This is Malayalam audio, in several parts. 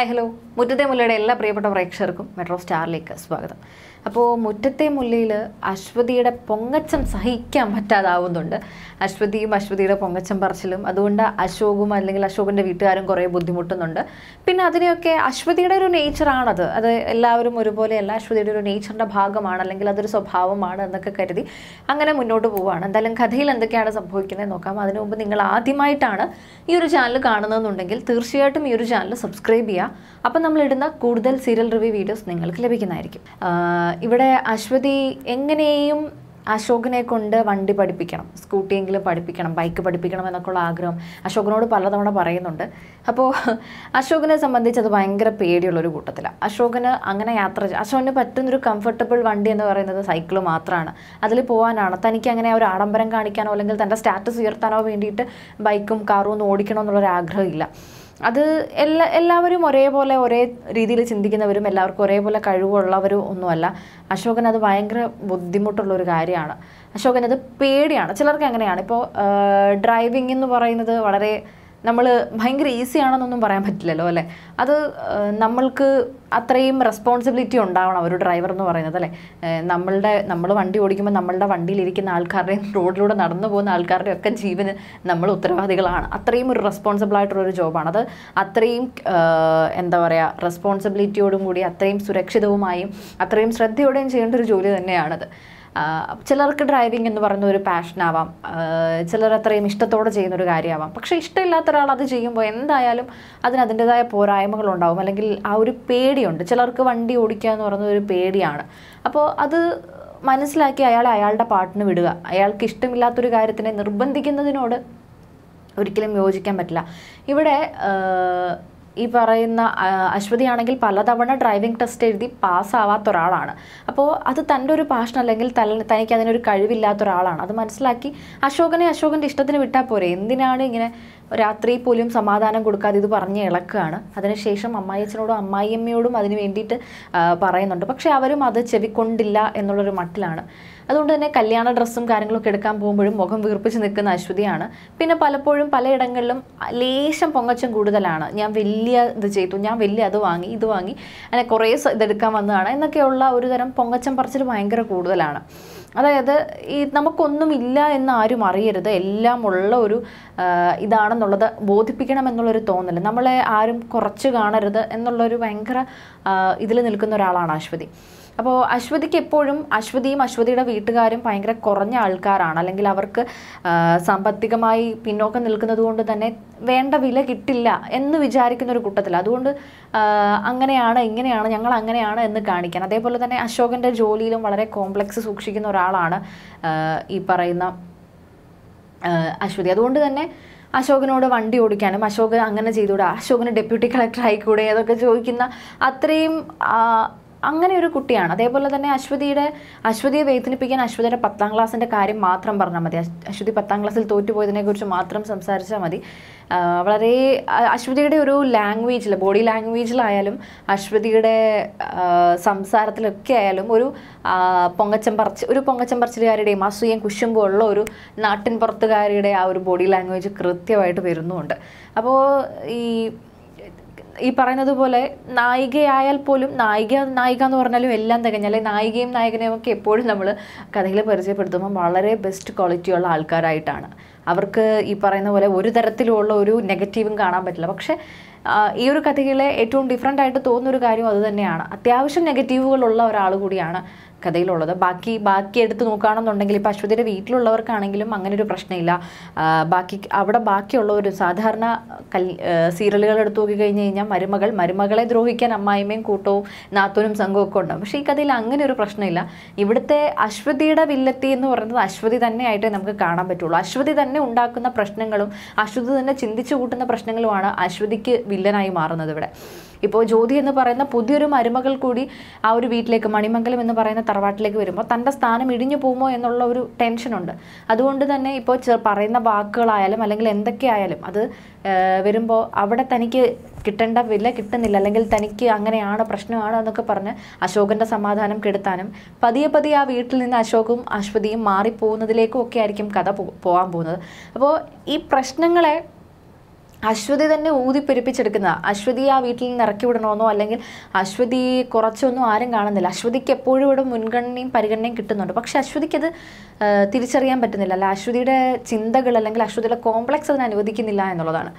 ഹായ് ഹലോ മുറ്റത്തെ മുല്ലയുടെ എല്ലാ പ്രിയപ്പെട്ട പ്രേക്ഷകർക്കും മെട്രോ സ്റ്റാറിലേക്ക് സ്വാഗതം അപ്പോൾ മുറ്റത്തെ മുല്ലയിൽ അശ്വതിയുടെ പൊങ്ങച്ചം സഹിക്കാൻ പറ്റാതാവുന്നുണ്ട് അശ്വതിയും അശ്വതിയുടെ പൊങ്ങച്ചം പറച്ചിലും അതുകൊണ്ട് അശോകും അല്ലെങ്കിൽ അശോകൻ്റെ വീട്ടുകാരും കുറേ ബുദ്ധിമുട്ടുന്നുണ്ട് പിന്നെ അതിനെയൊക്കെ അശ്വതിയുടെ ഒരു നേച്ചറാണത് അത് എല്ലാവരും ഒരുപോലെയല്ല അശ്വതിയുടെ ഒരു നേച്ചറിൻ്റെ ഭാഗമാണ് അല്ലെങ്കിൽ അതൊരു സ്വഭാവമാണ് എന്നൊക്കെ കരുതി അങ്ങനെ മുന്നോട്ട് പോവുകയാണ് എന്തായാലും കഥയിൽ എന്തൊക്കെയാണ് സംഭവിക്കുന്നത് നോക്കാം അതിനു മുമ്പ് നിങ്ങൾ ആദ്യമായിട്ടാണ് ഈ ഒരു ചാനൽ കാണുന്നതെന്നുണ്ടെങ്കിൽ തീർച്ചയായിട്ടും ഈ ഒരു ചാനൽ സബ്സ്ക്രൈബ് ചെയ്യുക അപ്പം നമ്മളിടുന്ന കൂടുതൽ സീരിയൽ റിവ്യൂ വീഡിയോസ് നിങ്ങൾക്ക് ലഭിക്കുന്നതായിരിക്കും ഇവിടെ അശ്വതി എങ്ങനെയും അശോകനെ കൊണ്ട് വണ്ടി പഠിപ്പിക്കണം സ്കൂട്ടിയെങ്കിലും പഠിപ്പിക്കണം ബൈക്ക് പഠിപ്പിക്കണം എന്നൊക്കെയുള്ള ആഗ്രഹം അശോകനോട് പലതവണ പറയുന്നുണ്ട് അപ്പോൾ അശോകനെ സംബന്ധിച്ച് അത് ഭയങ്കര പേടിയുള്ളൊരു കൂട്ടത്തിലാണ് അശോകന് അങ്ങനെ യാത്ര അശോകന് പറ്റുന്നൊരു കംഫർട്ടബിൾ വണ്ടി എന്ന് പറയുന്നത് സൈക്കിൾ മാത്രമാണ് അതിൽ പോകാനാണ് തനിക്ക് അങ്ങനെ ഒരു ആഡംബരം കാണിക്കാനോ അല്ലെങ്കിൽ തൻ്റെ സ്റ്റാറ്റസ് ഉയർത്താനോ വേണ്ടിയിട്ട് ബൈക്കും കാറും ഒന്നും ഓടിക്കണമെന്നുള്ളൊരു ആഗ്രഹമില്ല അത് എല്ലാ എല്ലാവരും ഒരേപോലെ ഒരേ രീതിയിൽ ചിന്തിക്കുന്നവരും എല്ലാവർക്കും ഒരേപോലെ കഴിവുള്ളവരും ഒന്നുമല്ല അശോകൻ അത് ഭയങ്കര ഒരു കാര്യമാണ് അശോകൻ അത് പേടിയാണ് ചിലർക്ക് അങ്ങനെയാണ് ഇപ്പോൾ ഡ്രൈവിംഗ് എന്ന് പറയുന്നത് വളരെ നമ്മൾ ഭയങ്കര ഈസി ആണെന്നൊന്നും പറയാൻ പറ്റില്ലല്ലോ അല്ലേ അത് നമ്മൾക്ക് അത്രയും റെസ്പോൺസിബിലിറ്റി ഉണ്ടാവണം ഒരു ഡ്രൈവർ എന്ന് പറയുന്നത് അല്ലേ നമ്മളുടെ നമ്മൾ വണ്ടി ഓടിക്കുമ്പോൾ നമ്മളുടെ വണ്ടിയിലിരിക്കുന്ന ആൾക്കാരുടെയും റോഡിലൂടെ നടന്നു പോകുന്ന ആൾക്കാരുടെയും ഒക്കെ ജീവന് നമ്മൾ ഉത്തരവാദികളാണ് അത്രയും ഒരു റെസ്പോൺസിബിൾ ആയിട്ടുള്ളൊരു ജോബാണ് അത് അത്രയും എന്താ പറയുക റെസ്പോൺസിബിലിറ്റിയോടും കൂടി അത്രയും സുരക്ഷിതവുമായും അത്രയും ശ്രദ്ധയോടെയും ചെയ്യേണ്ട ഒരു ജോലി തന്നെയാണത് ചിലർക്ക് ഡ്രൈവിംഗ് എന്ന് പറയുന്ന ഒരു പാഷനാവാം ചിലർ അത്രയും ഇഷ്ടത്തോടെ ചെയ്യുന്നൊരു കാര്യമാവാം പക്ഷേ ഇഷ്ടമില്ലാത്ത ഒരാൾ അത് ചെയ്യുമ്പോൾ എന്തായാലും അതിന് അതിൻ്റെതായ പോരായ്മകളുണ്ടാവും അല്ലെങ്കിൽ ആ ഒരു പേടിയുണ്ട് ചിലർക്ക് വണ്ടി ഓടിക്കുക എന്ന് പറയുന്ന ഒരു പേടിയാണ് അപ്പോൾ അത് മനസ്സിലാക്കി അയാളെ അയാളുടെ പാട്ടിന് വിടുക അയാൾക്ക് ഇഷ്ടമില്ലാത്തൊരു കാര്യത്തിനെ നിർബന്ധിക്കുന്നതിനോട് ഒരിക്കലും യോജിക്കാൻ പറ്റില്ല ഇവിടെ ഈ പറയുന്ന അശ്വതിയാണെങ്കിൽ പലതവണ ഡ്രൈവിംഗ് ടെസ്റ്റ് എഴുതി പാസ്സാവാത്ത ഒരാളാണ് അപ്പോൾ അത് തൻ്റെ ഒരു പാഷൻ അല്ലെങ്കിൽ തനിക്ക് അതിനൊരു കഴിവില്ലാത്ത ഒരാളാണ് അത് മനസ്സിലാക്കി അശോകനെ അശോകൻ്റെ ഇഷ്ടത്തിന് വിട്ടാൽ പോരെ എന്തിനാണ് ഇങ്ങനെ രാത്രി പോലും സമാധാനം കൊടുക്കാതെ ഇത് പറഞ്ഞ് ഇളക്കുകയാണ് അതിനുശേഷം അമ്മായിയച്ഛനോടും അമ്മായിയമ്മയോടും അതിന് വേണ്ടിയിട്ട് പറയുന്നുണ്ട് പക്ഷേ അവരും അത് ചെവിക്കൊണ്ടില്ല എന്നുള്ളൊരു മട്ടിലാണ് അതുകൊണ്ട് തന്നെ കല്യാണ ഡ്രസ്സും കാര്യങ്ങളൊക്കെ എടുക്കാൻ പോകുമ്പോഴും മുഖം വീർപ്പിച്ച് നിൽക്കുന്ന അശ്വതിയാണ് പിന്നെ പലപ്പോഴും പലയിടങ്ങളിലും ലേശം പൊങ്ങച്ചം കൂടുതലാണ് ഞാൻ വലിയ ഇത് ചെയ്തു ഞാൻ വലിയ അത് വാങ്ങി ഇത് വാങ്ങി അങ്ങനെ കുറേ ഇതെടുക്കാൻ വന്നതാണ് എന്നൊക്കെയുള്ള ഒരു തരം പൊങ്ങച്ചം പറച്ചിൽ ഭയങ്കര കൂടുതലാണ് അതായത് ഈ നമുക്കൊന്നും ഇല്ല എന്ന് ആരും അറിയരുത് എല്ലാം ഉള്ള ഒരു ഇതാണെന്നുള്ളത് ബോധിപ്പിക്കണം എന്നുള്ളൊരു തോന്നല് നമ്മളെ ആരും കുറച്ച് കാണരുത് എന്നുള്ളൊരു ഭയങ്കര ഇതിൽ നിൽക്കുന്ന ഒരാളാണ് അശ്വതി അപ്പോൾ അശ്വതിക്ക് എപ്പോഴും അശ്വതിയും അശ്വതിയുടെ വീട്ടുകാരും ഭയങ്കര കുറഞ്ഞ ആൾക്കാരാണ് അല്ലെങ്കിൽ അവർക്ക് സാമ്പത്തികമായി പിന്നോക്കം നിൽക്കുന്നത് കൊണ്ട് തന്നെ വേണ്ട വില കിട്ടില്ല എന്ന് വിചാരിക്കുന്ന ഒരു കൂട്ടത്തിൽ അതുകൊണ്ട് അങ്ങനെയാണ് ഇങ്ങനെയാണ് ഞങ്ങൾ അങ്ങനെയാണ് എന്ന് കാണിക്കാൻ അതേപോലെ തന്നെ അശോകൻ്റെ ജോലിയിലും വളരെ കോംപ്ലക്സ് സൂക്ഷിക്കുന്ന ഒരാളാണ് ഈ പറയുന്ന അശ്വതി അതുകൊണ്ട് തന്നെ അശോകനോട് വണ്ടി ഓടിക്കാനും അശോകൻ അങ്ങനെ ചെയ്തുകൂടാ അശോകന് ഡെപ്യൂട്ടി കളക്ടർ ആയിക്കൂടെ അതൊക്കെ ചോദിക്കുന്ന അത്രയും അങ്ങനെ ഒരു കുട്ടിയാണ് അതേപോലെ തന്നെ അശ്വതിയുടെ അശ്വതിയെ വേദനിപ്പിക്കാൻ അശ്വതിയുടെ പത്താം ക്ലാസ്സിൻ്റെ കാര്യം മാത്രം പറഞ്ഞാൽ മതി അശ്വതി പത്താം ക്ലാസ്സിൽ തോറ്റുപോയതിനെക്കുറിച്ച് മാത്രം സംസാരിച്ചാൽ മതി വളരെ അശ്വതിയുടെ ഒരു ലാംഗ്വേജിൽ ബോഡി ലാംഗ്വേജിലായാലും അശ്വതിയുടെ സംസാരത്തിലൊക്കെ ആയാലും ഒരു പൊങ്ങച്ചം പറച്ച് ഒരു പൊങ്ങച്ചം പറച്ചിലുകാരുടെയും അസൂയം കുശുമ്പോൾ ഉള്ള ഒരു നാട്ടിൻ പുറത്തുകാരുടെ ആ ഒരു ബോഡി ലാംഗ്വേജ് കൃത്യമായിട്ട് വരുന്നുമുണ്ട് അപ്പോൾ ഈ ഈ പറയുന്നത് പോലെ നായികയായാൽ പോലും നായിക നായിക എന്ന് പറഞ്ഞാലും എല്ലാം തികഞ്ഞാൽ നായികയും നായകനെയും ഒക്കെ എപ്പോഴും നമ്മൾ കഥയിൽ പരിചയപ്പെടുത്തുമ്പോൾ വളരെ ബെസ്റ്റ് ക്വാളിറ്റിയുള്ള ആൾക്കാരായിട്ടാണ് അവർക്ക് ഈ പറയുന്ന പോലെ ഒരു തരത്തിലുള്ള ഒരു നെഗറ്റീവും കാണാൻ പറ്റില്ല പക്ഷേ ഈ ഒരു കഥയിലെ ഏറ്റവും ഡിഫറെൻ്റ് ആയിട്ട് തോന്നുന്ന ഒരു കാര്യം അതുതന്നെയാണ് അത്യാവശ്യം നെഗറ്റീവുകളുള്ള ഒരാൾ കൂടിയാണ് കഥയിലുള്ളത് ബാക്കി ബാക്കി എടുത്ത് നോക്കുകയാണെന്നുണ്ടെങ്കിൽ ഇപ്പോൾ അശ്വതിയുടെ വീട്ടിലുള്ളവർക്കാണെങ്കിലും അങ്ങനെ ഒരു പ്രശ്നമില്ല ബാക്കി അവിടെ ബാക്കിയുള്ളവർ സാധാരണ കൽ സീരിയലുകൾ എടുത്തു നോക്കി കഴിഞ്ഞ് കഴിഞ്ഞാൽ മരുമകൾ മരുമകളെ ദ്രോഹിക്കാൻ അമ്മായിമ്മയും കൂട്ടവും നാത്തൂനും സംഘവും ഒക്കെ പക്ഷേ ഈ കഥയിൽ അങ്ങനെ ഒരു പ്രശ്നമില്ല ഇവിടുത്തെ അശ്വതിയുടെ വില്ലത്തി എന്ന് പറയുന്നത് അശ്വതി തന്നെയായിട്ടേ നമുക്ക് കാണാൻ പറ്റുള്ളൂ അശ്വതി തന്നെ തന്നെ ഉണ്ടാക്കുന്ന പ്രശ്നങ്ങളും അശ്വതി തന്നെ ചിന്തിച്ചു കൂട്ടുന്ന പ്രശ്നങ്ങളുമാണ് അശ്വതിക്ക് വില്ലനായി മാറുന്നത് ഇവിടെ ഇപ്പോൾ ജ്യോതി എന്ന് പറയുന്ന പുതിയൊരു മരുമകൾ കൂടി ആ ഒരു വീട്ടിലേക്ക് മണിമംഗലം എന്ന് പറയുന്ന തറവാട്ടിലേക്ക് വരുമ്പോൾ തൻ്റെ സ്ഥാനം ഇടിഞ്ഞു പോകുമോ എന്നുള്ള ഒരു ടെൻഷനുണ്ട് അതുകൊണ്ട് തന്നെ ഇപ്പോൾ പറയുന്ന വാക്കുകളായാലും അല്ലെങ്കിൽ എന്തൊക്കെയായാലും അത് വരുമ്പോൾ അവിടെ തനിക്ക് കിട്ടേണ്ട വില കിട്ടുന്നില്ല അല്ലെങ്കിൽ തനിക്ക് അങ്ങനെയാണ് പ്രശ്നമാണ് എന്നൊക്കെ പറഞ്ഞ് അശോകന്റെ സമാധാനം കെടുത്താനും പതിയെ പതിയെ ആ വീട്ടിൽ നിന്ന് അശോകും അശ്വതിയും മാറിപ്പോകുന്നതിലേക്കും ഒക്കെ ആയിരിക്കും കഥ പോകാൻ പോകുന്നത് അപ്പോൾ ഈ പ്രശ്നങ്ങളെ അശ്വതി തന്നെ ഊതിപ്പെരുപ്പിച്ചെടുക്കുന്ന അശ്വതി ആ വീട്ടിൽ നിന്ന് ഇറക്കി വിടണമെന്നോ അല്ലെങ്കിൽ അശ്വതി കുറച്ചൊന്നും ആരും കാണുന്നില്ല അശ്വതിക്ക് എപ്പോഴും ഇവിടെ മുൻഗണനയും പരിഗണനയും കിട്ടുന്നുണ്ട് പക്ഷെ അശ്വതിക്ക് അത് തിരിച്ചറിയാൻ പറ്റുന്നില്ല അല്ല അശ്വതിയുടെ ചിന്തകൾ അല്ലെങ്കിൽ അശ്വതിയുടെ കോംപ്ലക്സ് അതിനെ അനുവദിക്കുന്നില്ല എന്നുള്ളതാണ്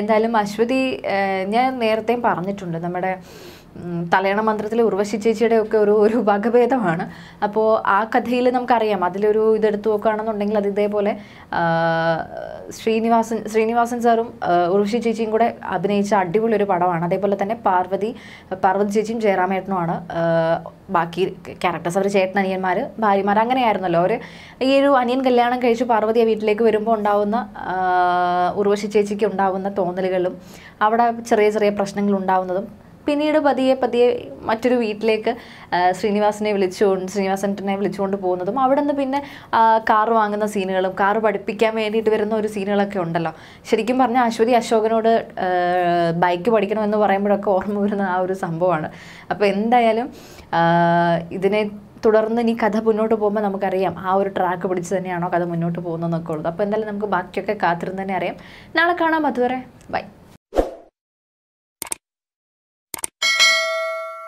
എന്തായാലും അശ്വതി ഞാൻ നേരത്തെയും പറഞ്ഞിട്ടുണ്ട് നമ്മുടെ തലയണ മന്ത്രത്തിലെ ഉർവശി ചേച്ചിയുടെ ഒക്കെ ഒരു ഒരു വകഭേദമാണ് അപ്പോൾ ആ കഥയിൽ നമുക്കറിയാം അതിലൊരു ഇതെടുത്തു നോക്കുകയാണെന്നുണ്ടെങ്കിൽ അത് ഇതേപോലെ ശ്രീനിവാസൻ ശ്രീനിവാസൻ സാറും ഉർവശി ചേച്ചിയും കൂടെ അഭിനയിച്ച അടിപൊളി ഒരു പടമാണ് അതേപോലെ തന്നെ പാർവതി പാർവതി ചേച്ചിയും ജയറാമേട്ടനുമാണ് ബാക്കി ക്യാരക്ടേഴ്സ് അവർ ചേട്ടൻ അനിയന്മാർ ഭാര്യമാർ അങ്ങനെയായിരുന്നല്ലോ അവർ ഈ ഒരു അനിയൻ കല്യാണം കഴിച്ച് പാർവതിയെ വീട്ടിലേക്ക് വരുമ്പോൾ ഉണ്ടാവുന്ന ഉർവശി ചേച്ചിക്ക് ഉണ്ടാവുന്ന തോന്നലുകളും അവിടെ ചെറിയ ചെറിയ പ്രശ്നങ്ങൾ ഉണ്ടാവുന്നതും പിന്നീട് പതിയെ പതിയെ മറ്റൊരു വീട്ടിലേക്ക് ശ്രീനിവാസനെ വിളിച്ചുകൊണ്ട് ശ്രീനിവാസനെ വിളിച്ചുകൊണ്ട് പോകുന്നതും അവിടെ നിന്ന് പിന്നെ കാർ വാങ്ങുന്ന സീനുകളും കാർ പഠിപ്പിക്കാൻ വേണ്ടിയിട്ട് വരുന്ന ഒരു സീനുകളൊക്കെ ഉണ്ടല്ലോ ശരിക്കും പറഞ്ഞാൽ അശ്വതി അശോകനോട് ബൈക്ക് പഠിക്കണമെന്ന് പറയുമ്പോഴൊക്കെ ഓർമ്മ വരുന്ന ആ ഒരു സംഭവമാണ് അപ്പോൾ എന്തായാലും ഇതിനെ തുടർന്ന് ഇനി കഥ മുന്നോട്ട് പോകുമ്പോൾ നമുക്കറിയാം ആ ഒരു ട്രാക്ക് പിടിച്ച് തന്നെയാണോ കഥ മുന്നോട്ട് പോകുന്നതെന്നൊക്കെ ഉള്ളത് അപ്പോൾ എന്തായാലും നമുക്ക് ബാക്കിയൊക്കെ കാത്തിരുന്ന് തന്നെ അറിയാം നാളെ കാണാം അതുവരെ ബൈ